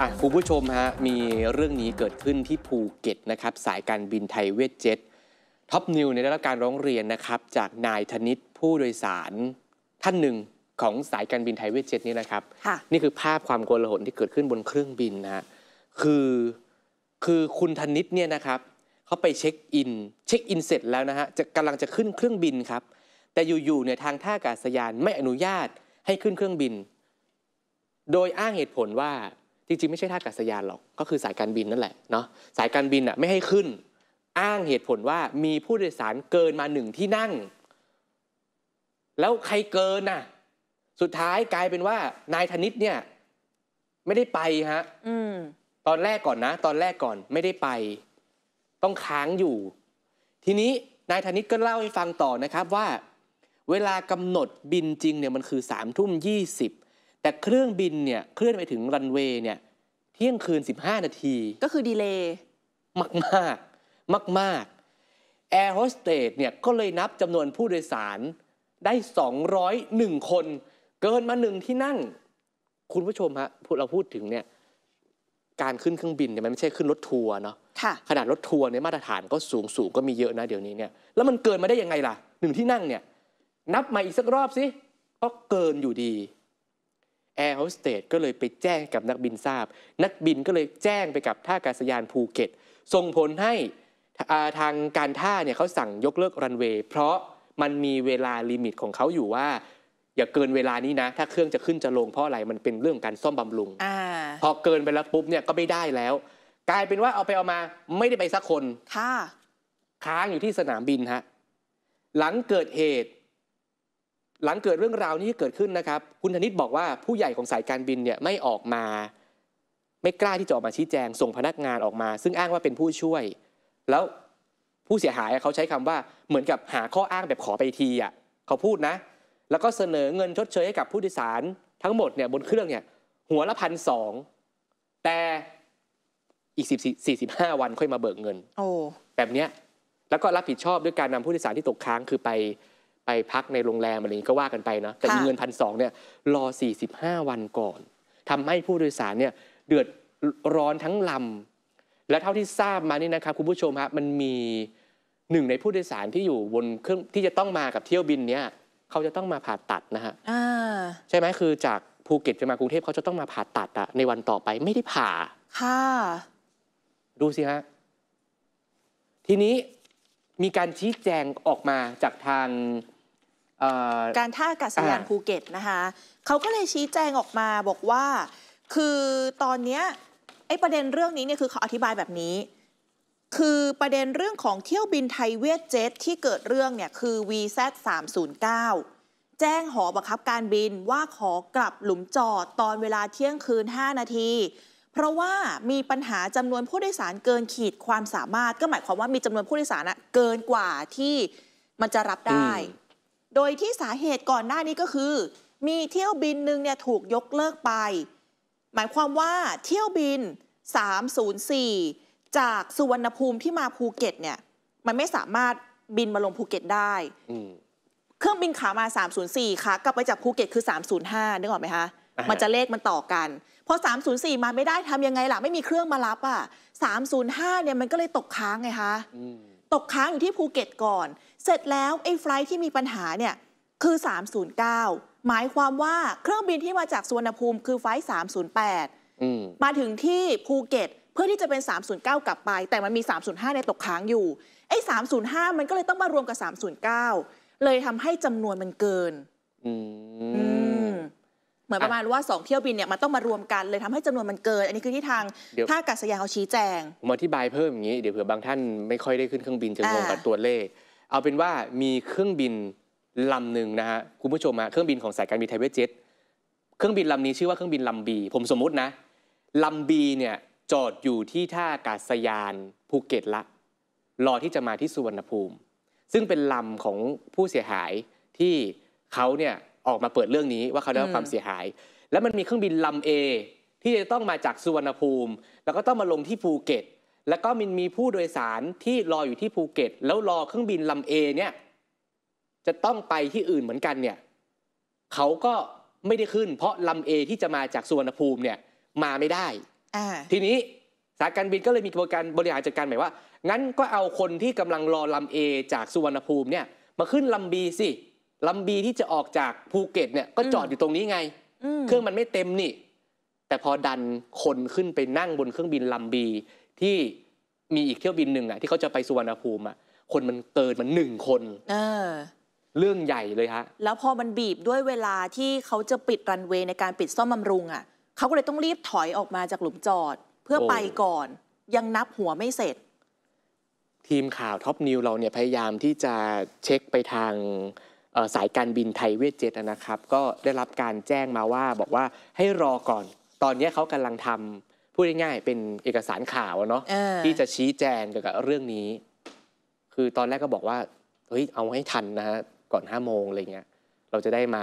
อ่ะคุณผู้ชมฮะมีเรื่องนี้เกิดขึ้นที่ภูเก็ตนะครับสายการบินไทยเวทเจ็ตท็อปนิวได้รับการร้องเรียนนะครับ จากนายธนิตผู้โดยสารท่านหนึ่งของสายการบินไทยเวทเจ็ตนี่นะครับ นี่คือภาพความโกลาหลที่เกิดขึ้นบนเครื่องบินนะฮะคือคือคุณธนิตเนี่ยนะครับเขาไปเช็คอินเช็คอินเสร็จแล้วนะฮะจะกำลังจะขึ้นเครื่องบินครับ แต่อยู่ๆเนี่ยทางท่าอากาศยาน ไม่อนุญาตให้ขึ้นเครื่องบิน โดยอ้างเหตุผลว่าจริงๆไม่ใช่ท่าอากาศยานหรอก ก็คือสายการบินนั่นแหละเนาะสายการบินอ่ะ ไม่ให้ขึ้น อ้างเหตุผลว่ามีผู้โดยสารเกินมาหนึ่งที่นั่ง แล้วใครเกินน่ะ สุดท้ายกลายเป็นว่า นายธนิตเนี่ย ไม่ได้ไปฮะตอนแรกก่อนนะตอนแรกก่อนไม่ได้ไป ต้องค้างอยู่ ทีนี้นายธนิตก็เล่าให้ฟังต่อนะครับ ว่า เวลากำหนดบินจริง เนี่ยมันคือสามทุ่มยี่สิบแต่เครื่องบินเนี่ยเคลื่อนไปถึงรันเวย์เนี่ยเที่ยงคืน 15 นาที ก็คือดีเลย์มากมากมากมากแอร์โฮสเตสเนี่ยก็เลยนับจำนวนผู้โดยสารได้201 คน เกินมาหนึ่งที่นั่งคุณผู้ชมฮะเราพูดถึงเนี่ยการขึ้นเครื่องบินเนี่ยมันไม่ใช่ขึ้นรถทัวร์เนาะขนาดรถทัวร์เนี่ยมาตรฐานก็สูงสูงก็มีเยอะนะ เดี๋ยวนี้เนี่ยแล้วมันเกินมาได้ยังไงล่ะหนึ่งที่นั่งเนี่ยนับมาอีกสักรอบสิก็เกินอยู่ดีแอร์โฮสเตสก็เลยไปแจ้งกับนักบินทราบ นักบินก็เลยแจ้งไปกับท่าอากาศยานภูเก็ต ส่งผลให้ทางการท่าเนี่ยเขาสั่งยกเลิกรันเวย์เพราะมันมีเวลาลิมิตของเขาอยู่ว่า อย่าเกินเวลานี้นะถ้าเครื่องจะขึ้นจะลงเพราะอะไรมันเป็นเรื่องการซ่อมบำรุงอพอเกินไปแล้วปุ๊บเนี่ยก็ไม่ได้แล้ว กลายเป็นว่าเอาไปเอามาไม่ได้ไปสักคนค่ะค้างอยู่ที่สนามบินฮะหลังเกิดเหตุหลังเกิดเรื่องราวนี้เกิดขึ้นนะครับ คุณธนิตบอกว่าผู้ใหญ่ของสายการบินเนี่ยไม่ออกมา ไม่กล้าที่จะออกมาชี้แจงส่งพนักงานออกมา ซึ่งอ้างว่าเป็นผู้ช่วย แล้วผู้เสียหายเขาใช้คำว่าเหมือนกับหาข้ออ้างแบบขอไปทีอ่ะเขาพูดนะ แล้วก็เสนอเงินชดเชยให้กับผู้โดยสารทั้งหมดเนี่ยบนเครื่องเนี่ยหัวละพันสองแต่อีกสสี่สิบห้าวันค่อยมาเบิกเงิน โอ้แบบเนี้ยแล้วก็รับผิดชอบด้วยการนำผู้โดยสารที่ตกค้างคือไปไปพักในโรงแรมอะไรนี้ก็ว่ากันไปนะแต่เงินพันสองเนี่ยรอ45วันก่อน ทำให้ผู้โดยสารเนี่ยเดือดร้อนทั้งลำ และเท่าที่ทราบมานี่นะครับคุณผู้ชมครับมันมีหนึ่งในผู้โดยสารที่อยู่บนเครื่องที่จะต้องมากับเที่ยวบินเนี่ยเขาจะต้องมาผ่าตัดนะฮะใช่ไหมคือจากภูเก็ตจะมากรุงเทพเขาจะต้องมาผ่าตัดอะในวันต่อไปไม่ได้ผ่าค่ะดูสิฮะทีนี้มีการชี้แจงออกมาจากทางการท่าอากาศยานภูเก็ตนะคะเขาก็เลยชี้แจงออกมาบอกว่า คือตอนเนี้ยไอ้ประเด็นเรื่องนี้เนี่ยคือเขาอธิบายแบบนี้ คือประเด็นเรื่องของเที่ยวบินไทยเวียดเจ็ตที่เกิดเรื่องเนี่ยคือ VZ 3 0 9แจ้งหอบังคับการบินว่าขอกลับหลุมจอดตอนเวลาเที่ยงคืน 5 นาทีเพราะว่ามีปัญหาจำนวนผู้โดยสารเกินขีดความสามารถก็หมายความว่ามีจำนวนผู้โดยสารเกินกว่าที่มันจะรับได้โดยที่สาเหตุก่อนหน้านี้ก็คือ มีเที่ยวบินหนึ่งเนี่ยถูกยกเลิกไป หมายความว่าเที่ยวบิน 304 จากสุวรรณภูมิที่มาภูเก็ตเนี่ยมันไม่สามารถบินมาลงภูเก็ตได้ เครื่องบินขามา 304 ค่ะกลับไปจากภูเก็ตคือ 305 นึกออกไหมคะมันจะเลขมันต่อกันพอ304มาไม่ได้ทำยังไงล่ะไม่มีเครื่องมารับอ่ะ305เนี่ยมันก็เลยตกค้างไงคะตกค้างอยู่ที่ภูเก็ตก่อนเสร็จแล้วไอ้ไฟล์ที่มีปัญหาเนี่ยคือ 309 หมายความว่าเครื่องบินที่มาจากสุวรรณภูมิคือไฟล์308มาถึงที่ภูเก็ตเพื่อที่จะเป็น 309 กลับไป แต่มันมี 305 ในตกค้างอยู่ ไอ้ 305 มันก็เลยต้องมารวมกับ 309 เลยทำให้จำนวนมันเกิน เหมือนประมาณว่าสองเที่ยวบินเนี่ยมันต้องมารวมกันเลยทำให้จำนวนมันเกินอันนี้คือที่ทางท่าอากาศยานเขาชี้แจงผมอธิบายเพิ่มอย่างนี้ เดี๋ยวเผื่อบางท่านไม่ค่อยได้ขึ้นเครื่องบินจะงงกับตัวเลขเอาเป็นว่ามีเครื่องบินลำหนึ่งนะฮะคุณผู้ชมฮะเครื่องบินของสายการบินไทยเวสเจ็ตเครื่องบินลำนี้ชื่อว่าเครื่องบินลำบีผมสมมตินะลำบีเนี่ยจอดอยู่ที่ท่าอากาศยานภูเก็ตละรอที่จะมาที่สุวรรณภูมิ ซึ่งเป็นลำของผู้เสียหายที่เขาเนี่ยออกมาเปิดเรื่องนี้ว่าเขาได้รับความเสียหาย แล้วมันมีเครื่องบินลำเอที่จะต้องมาจากสุวรรณภูมิ แล้วก็ต้องมาลงที่ภูเก็ตแล้วก็มินมีผู้โดยสารที่รออยู่ที่ภูเก็ต แล้วรอเครื่องบินลำเอเนี่ยจะต้องไปที่อื่นเหมือนกันเนี่ยเขาก็ไม่ได้ขึ้น เพราะลำเอที่จะมาจากสุวรรณภูมิเนี่ยมาไม่ได้ทีนี้สายการบินก็เลยมีกระบวนการบริหารจัดการหมายว่างั้นก็เอาคนที่กำลังรอลำเอจากสุวรรณภูมิเนี่ย มาขึ้นลำบีสิลำบีที่จะออกจากภูเก็ตเนี่ยก็จอดอยู่ตรงนี้ไง เครื่องมันไม่เต็มนี่ แต่พอดันคนขึ้นไปนั่งบนเครื่องบินลำบีที่มีอีกเที่ยวบินหนึ่งอ่ะที่เขาจะไปสุวรรณภูมิอ่ะคนมันเกินมันหนึ่งคน เออ เรื่องใหญ่เลยฮะ แล้วพอมันบีบด้วยเวลาที่เขาจะปิดรันเวย์ในการปิดซ่อมบำรุงอ่ะ เขาก็เลยต้องรีบถอยออกมาจากหลุมจอด เพื่อไปก่อนยังนับหัวไม่เสร็จ ทีมข่าวท็อปนิวเราเนี่ยพยายามที่จะเช็คไปทางสายการบินไทยเวทเจ็ตนะครับ ก็ได้รับการแจ้งมาว่าบอกว่าให้รอก่อนตอนนี้เขากำลังทำพูดง่ายๆเป็นเอกสารข่าวเนาะที่จะชี้แจงเกี่ยวกับเรื่องนี้ คือตอนแรกก็บอกว่าเฮ้ยเอาให้ทันนะฮะก่อนห้าโมงอะไรเงี้ยเราจะได้มา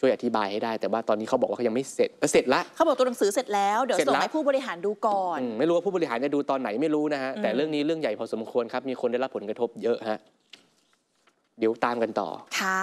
ช่วยอธิบายให้ได้ แต่ว่าตอนนี้เขาบอกว่าเขายังไม่เสร็จเสร็จละเขาบอกตัวหนังสือเสร็จแล้วเดี๋ยวส่งให้ผู้บริหารดูก่อนไม่รู้ว่าผู้บริหารจะดูตอนไหนไม่รู้นะฮะแต่เรื่องนี้เรื่องใหญ่พอสมควรครับมีคนได้รับผลกระทบเยอะฮะเดี๋ยวตามกันต่อค่ะ